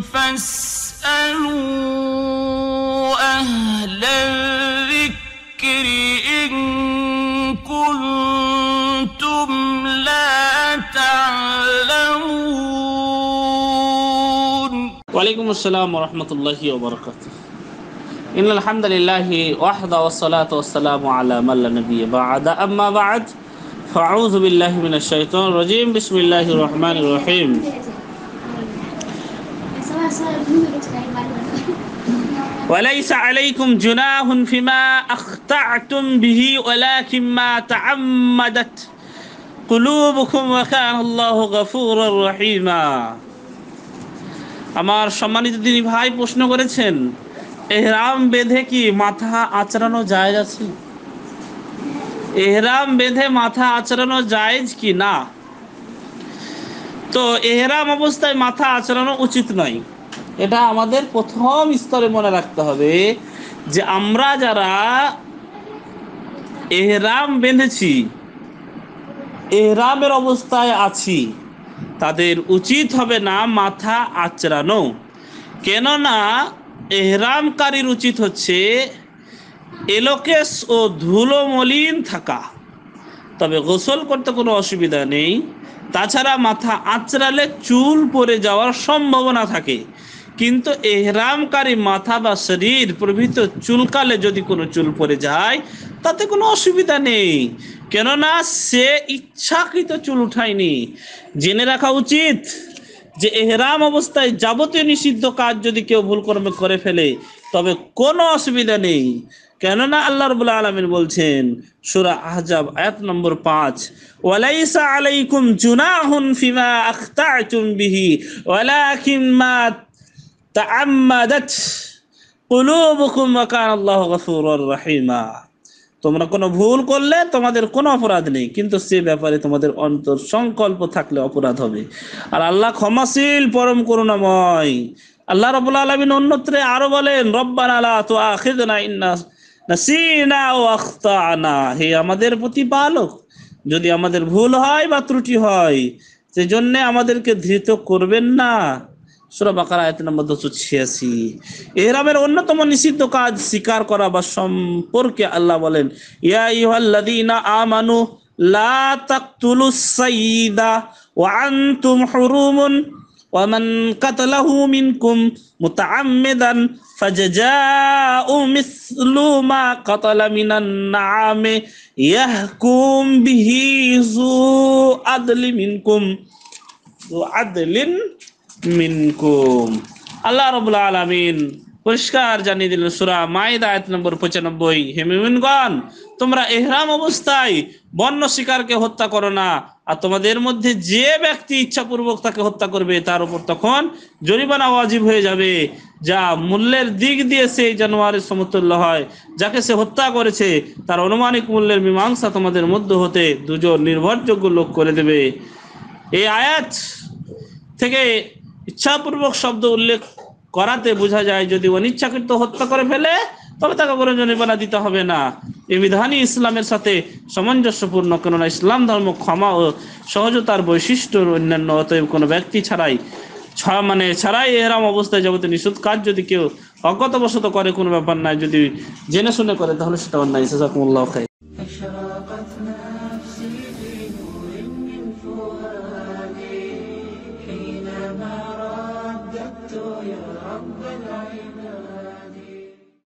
فاسألوا أهل الذكر إن كنتم لا تعلمون وعليكم السلام ورحمة الله وبركاته إن الحمد لله وحده والصلاة والسلام على من لا نبي بعد أما بعد فأعوذ بالله من الشيطان الرجيم بسم الله الرحمن الرحيم وليس عليكم جناح فيما أخطأتم به ولكن ما تعمدت قلوبكم وكان الله غفورا رحيما আমার সম্মানিত দিনী ভাই প্রশ্ন করেছেন এহরাম বেঁধে কি মাথা আচরানো জায়েজ আছে এহরাম বেঁধে মাথা আচরানো জায়জ কি না তো এহরাম অবস্থায় মাথা আচরানো উচিত নয় এটা আমাদের প্রথম স্তরে মনে রাখতে হবে যে আমরা যারা এহরাম বেঁধেছি এহরামের অবস্থায় আছি তাদের উচিত হবে না মাথা আচড়ানো কেননা এহরামকারীর উচিত হচ্ছে এলোকেশ ও ধুলোমলিন থাকা তবে গোসল করতে কোনো অসুবিধা নেই তাছাড়া মাথা আঁচড়ালে চুল পরে যাওয়ার সম্ভাবনা থাকে কিন্তু এহরামকারী মাথা বা শরীর প্রভৃত চুলকালে যদি কোনো চুল পড়ে যায় তাতে কোনো অসুবিধা নেই কেননা সে ইচ্ছাকৃত চুল উঠায়নি জেনে রাখা উচিত যে এহরাম অবস্থায় যাবতীয় নিষিদ্ধ কাজ যদি কেউ ভুলকর্মে করে ফেলে তবে কোনো অসুবিধা নেই কেননা আল্লাহ রবুল্লা আলমিন বলছেন সুরা আহজাব আয়াত নম্বর পাঁচ ওয়ালাইসা আলাইকুম জুনাহুন ফিমা আখতা'তুম বিহি ওয়ালাকিন মা তাআম্মাদাত কুলুবুকুম ওয়া কানা আল্লাহু গফুরুর রহিমা তোমরা কোনো ভুল করলে তোমাদের কোনো অপরাধ নেই কিন্তু সে ব্যাপারে তোমাদের অন্তর সংকল্প থাকলে অপরাধ হবে আর আল্লাহ ক্ষমাশীল পরম করুণাময় আল্লাহ রাব্বুল আলামিন অন্যত্রে আরো বলেন রব্বানা লা তুআখিযনা ইন্না নাসিনা ওয়া আখতানা হে আমাদের প্রতি পালক যদি আমাদের ভুল হয় বা ত্রুটি হয় সেজন্য আমাদেরকে ধৃত করবেন না সুরা বাকার নম্বর দুশো ছিয়াশি এহরামের অন্যতম নিষিদ্ধ কাজ স্বীকার করা সম্পর্কে আল্লাহ বলেন ইয়া ইহাল্লাদিনা আমানু লা তাকতুলু সাইয়্যিদা ওয়া আনতুম হুরুমুন ওয়া মান কাতালাহু মিনকুম মুতাআম্মিদান ফাজাজাউ মা কাতালা মিনান নাআমে ইয়াহকুম বিহি যু আদলি আদলিন মিনকুম আল্লাহ রবুল্লা আলমিন পরিষ্কার জানিয়ে দিলেন সুরা মাইদ আয়াত নম্বর পঁচানব্বই হেমিমিনগণ তোমরা এহরাম অবস্থায় বন্য শিকারকে হত্যা করো না আর তোমাদের মধ্যে যে ব্যক্তি ইচ্ছাপূর্বক তাকে হত্যা করবে তার উপর তখন জরিমানা ওয়াজিব হয়ে যাবে যা মূল্যের দিক দিয়ে সেই জানোয়ারের সমতুল্য হয় যাকে সে হত্যা করেছে তার অনুমানিক মূল্যের মীমাংসা তোমাদের মধ্য হতে দুজন নির্ভরযোগ্য লোক করে দেবে এই আয়াত থেকে ইচ্ছাপূর্বক শব্দ উল্লেখ করাতে বোঝা যায় যদি অনিচ্ছাকৃত হত্যা করে ফেলে তবে তাকে কোনো জরিমানা দিতে হবে না এ বিধানই ইসলামের সাথে সামঞ্জস্যপূর্ণ কেননা ইসলাম ধর্ম ক্ষমা ও সহজতার বৈশিষ্ট্যর অন্যান্য অতএব কোনো ব্যক্তি ছাড়াই মানে ছাড়াই এরাম অবস্থায় জগতে নিষুধ কাজ যদি কেউ অজ্ঞতবশত করে কোনো ব্যাপার নাই যদি জেনে শুনে করে তাহলে সেটা অন্যায় সাজাকুল্লাহ খাই